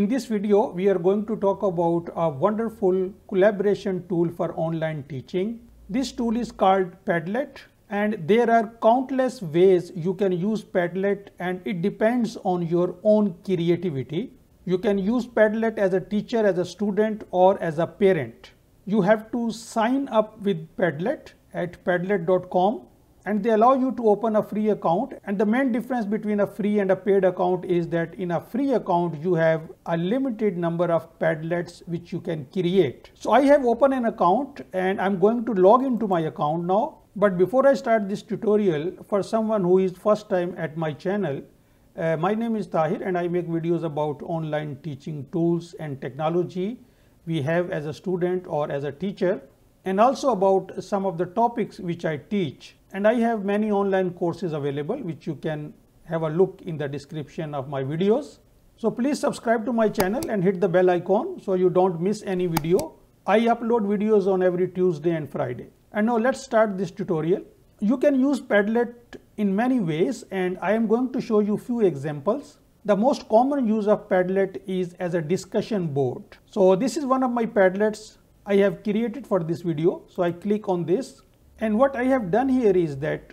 In this video, we are going to talk about a wonderful collaboration tool for online teaching. This tool is called Padlet and there are countless ways you can use Padlet and it depends on your own creativity. You can use Padlet as a teacher, as a student or as a parent. You have to sign up with Padlet at padlet.com and they allow you to open a free account and the main difference between a free and a paid account is that in a free account you have a limited number of padlets which you can create so i have opened an account and i'm going to log into my account now but before i start this tutorial for someone who is first time at my channel uh, my name is tahir and i make videos about online teaching tools and technology we have as a student or as a teacher and also about some of the topics which i teach and I have many online courses available which you can have a look in the description of my videos. So please subscribe to my channel and hit the bell icon so you don't miss any video. I upload videos on every Tuesday and Friday. And now let's start this tutorial. You can use Padlet in many ways and I am going to show you few examples. The most common use of Padlet is as a discussion board. So this is one of my Padlets I have created for this video. So I click on this and what I have done here is that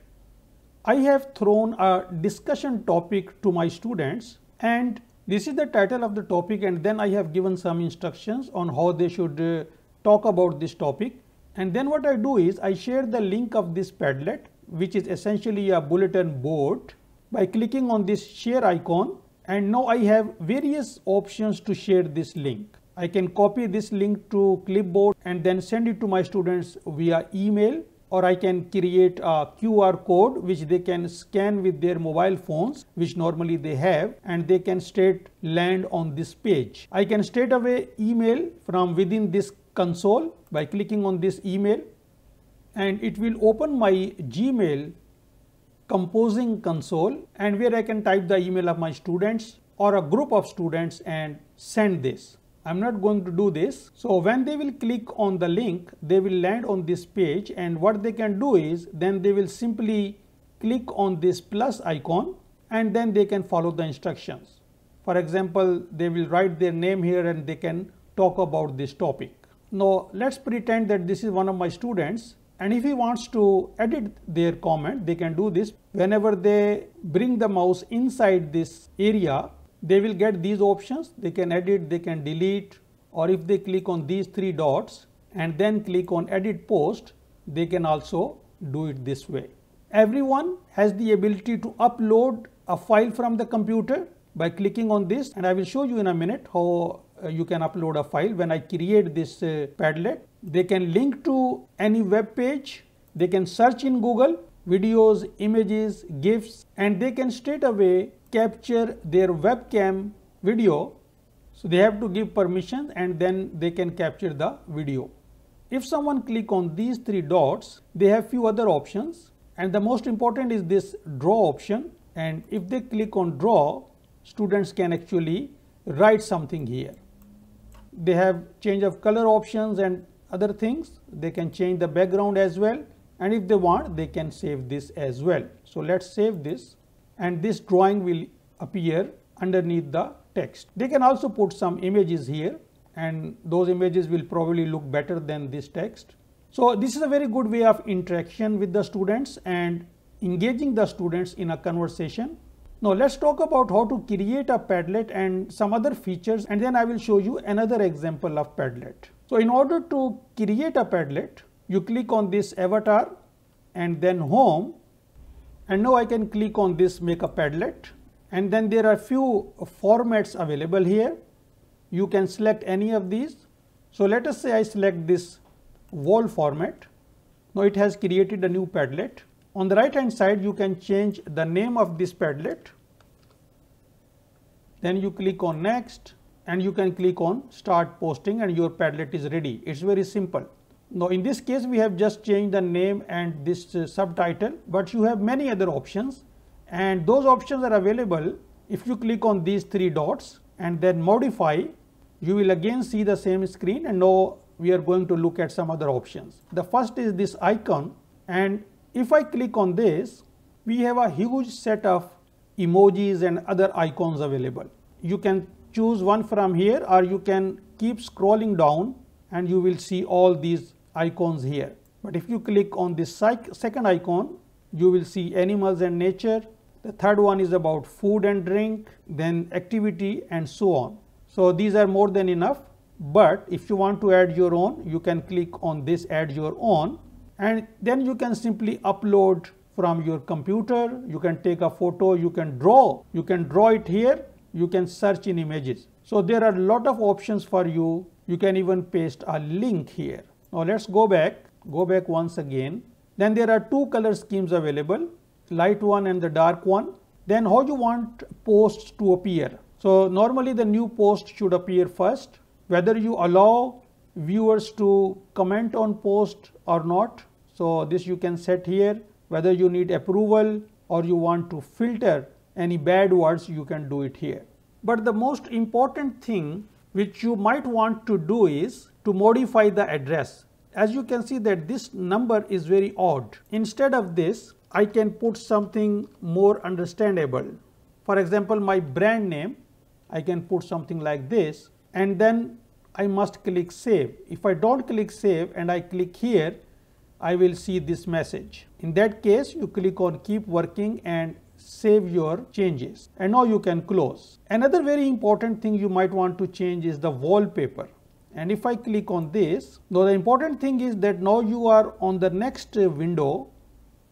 I have thrown a discussion topic to my students and this is the title of the topic and then I have given some instructions on how they should uh, talk about this topic. And then what I do is I share the link of this Padlet which is essentially a bulletin board by clicking on this share icon and now I have various options to share this link. I can copy this link to clipboard and then send it to my students via email or I can create a QR code which they can scan with their mobile phones which normally they have and they can straight land on this page. I can straight away email from within this console by clicking on this email and it will open my Gmail composing console and where I can type the email of my students or a group of students and send this. I'm not going to do this. So when they will click on the link, they will land on this page and what they can do is then they will simply click on this plus icon and then they can follow the instructions. For example, they will write their name here and they can talk about this topic. Now let's pretend that this is one of my students and if he wants to edit their comment, they can do this. Whenever they bring the mouse inside this area, they will get these options they can edit they can delete or if they click on these three dots and then click on edit post they can also do it this way. Everyone has the ability to upload a file from the computer by clicking on this and I will show you in a minute how uh, you can upload a file when I create this uh, Padlet. They can link to any web page, they can search in Google videos, images, GIFs and they can straight away capture their webcam video. So they have to give permission and then they can capture the video. If someone click on these three dots, they have few other options and the most important is this draw option and if they click on draw, students can actually write something here. They have change of color options and other things. They can change the background as well and if they want, they can save this as well. So let's save this and this drawing will appear underneath the text. They can also put some images here and those images will probably look better than this text. So this is a very good way of interaction with the students and engaging the students in a conversation. Now let's talk about how to create a Padlet and some other features and then I will show you another example of Padlet. So in order to create a Padlet, you click on this avatar and then home and now I can click on this make a Padlet and then there are few formats available here. You can select any of these. So let us say I select this wall format. Now it has created a new Padlet. On the right hand side you can change the name of this Padlet. Then you click on next and you can click on start posting and your Padlet is ready. It's very simple. Now in this case we have just changed the name and this uh, subtitle but you have many other options and those options are available if you click on these three dots and then modify you will again see the same screen and now we are going to look at some other options. The first is this icon and if I click on this we have a huge set of emojis and other icons available. You can choose one from here or you can keep scrolling down and you will see all these icons here. But if you click on the second icon, you will see animals and nature. The third one is about food and drink, then activity and so on. So these are more than enough. But if you want to add your own, you can click on this add your own and then you can simply upload from your computer. You can take a photo, you can draw, you can draw it here, you can search in images. So there are a lot of options for you. You can even paste a link here. Now let's go back, go back once again. Then there are two color schemes available, light one and the dark one. Then how you want posts to appear. So normally the new post should appear first, whether you allow viewers to comment on post or not. So this you can set here, whether you need approval or you want to filter any bad words, you can do it here. But the most important thing which you might want to do is to modify the address. As you can see that this number is very odd. Instead of this, I can put something more understandable. For example, my brand name, I can put something like this and then I must click save. If I don't click save and I click here, I will see this message. In that case, you click on keep working and save your changes and now you can close. Another very important thing you might want to change is the wallpaper and if I click on this now the important thing is that now you are on the next window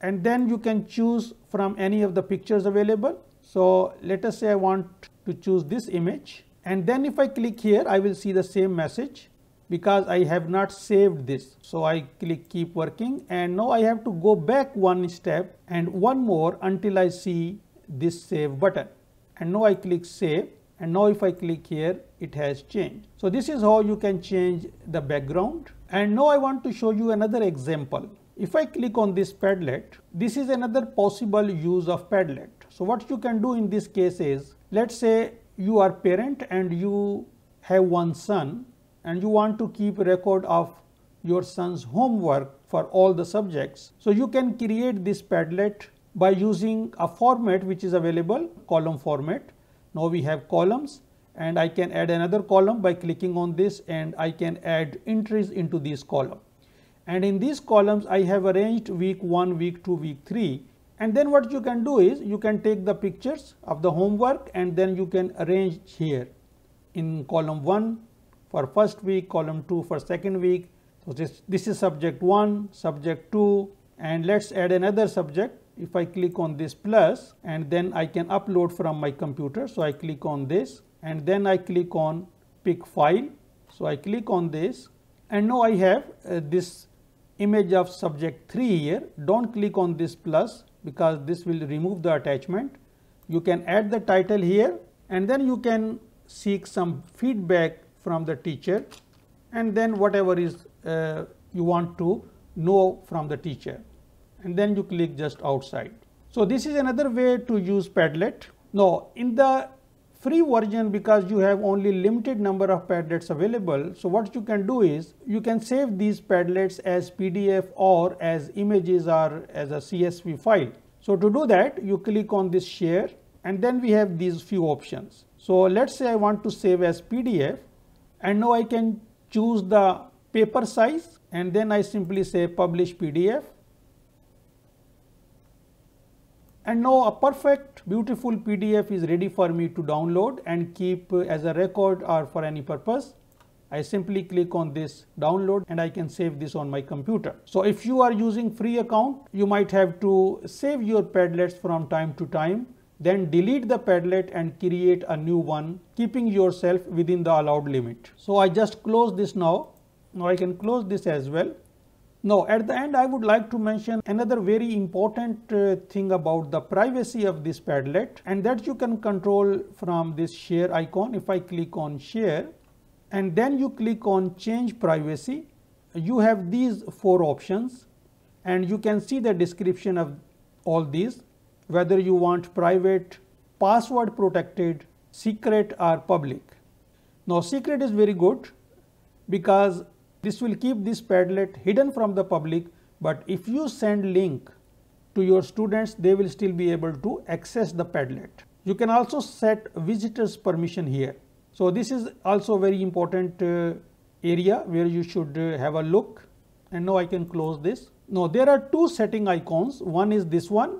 and then you can choose from any of the pictures available so let us say I want to choose this image and then if I click here I will see the same message because I have not saved this so I click keep working and now I have to go back one step and one more until I see this save button and now I click save and now if I click here it has changed. So this is how you can change the background and now I want to show you another example. If I click on this Padlet, this is another possible use of Padlet. So what you can do in this case is, let's say you are parent and you have one son and you want to keep record of your son's homework for all the subjects. So you can create this Padlet by using a format which is available, column format. Now we have columns and I can add another column by clicking on this and I can add entries into this column. And in these columns I have arranged week 1, week 2, week 3 and then what you can do is you can take the pictures of the homework and then you can arrange here in column 1 for first week, column 2 for second week. So this, this is subject 1, subject 2 and let's add another subject if I click on this plus and then I can upload from my computer. So I click on this and then I click on pick file. So I click on this and now I have uh, this image of subject 3 here. Don't click on this plus because this will remove the attachment. You can add the title here and then you can seek some feedback from the teacher and then whatever is uh, you want to know from the teacher and then you click just outside. So this is another way to use Padlet. Now in the free version because you have only limited number of padlets available. So what you can do is you can save these padlets as PDF or as images or as a CSV file. So to do that you click on this share and then we have these few options. So let's say I want to save as PDF and now I can choose the paper size and then I simply say publish PDF and now a perfect beautiful PDF is ready for me to download and keep as a record or for any purpose. I simply click on this download and I can save this on my computer. So if you are using free account, you might have to save your padlets from time to time, then delete the padlet and create a new one, keeping yourself within the allowed limit. So I just close this now. Now I can close this as well. Now at the end I would like to mention another very important uh, thing about the privacy of this Padlet and that you can control from this share icon if I click on share and then you click on change privacy you have these four options and you can see the description of all these whether you want private password protected secret or public now secret is very good because this will keep this Padlet hidden from the public, but if you send link to your students, they will still be able to access the Padlet. You can also set visitors permission here. So this is also very important uh, area where you should uh, have a look. And now I can close this. Now there are two setting icons. One is this one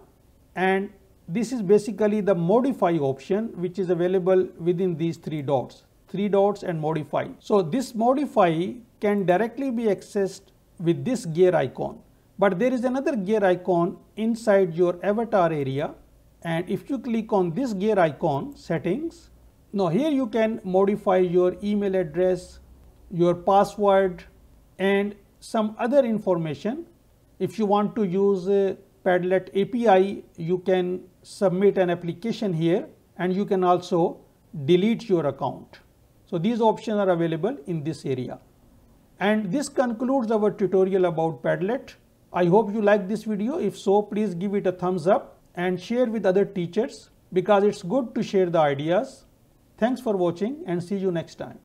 and this is basically the modify option which is available within these three dots three dots and modify. So this modify can directly be accessed with this gear icon. But there is another gear icon inside your avatar area and if you click on this gear icon settings, now here you can modify your email address, your password and some other information. If you want to use uh, a Padlet API, you can submit an application here and you can also delete your account. So these options are available in this area. And this concludes our tutorial about Padlet. I hope you like this video. If so, please give it a thumbs up and share with other teachers because it's good to share the ideas. Thanks for watching and see you next time.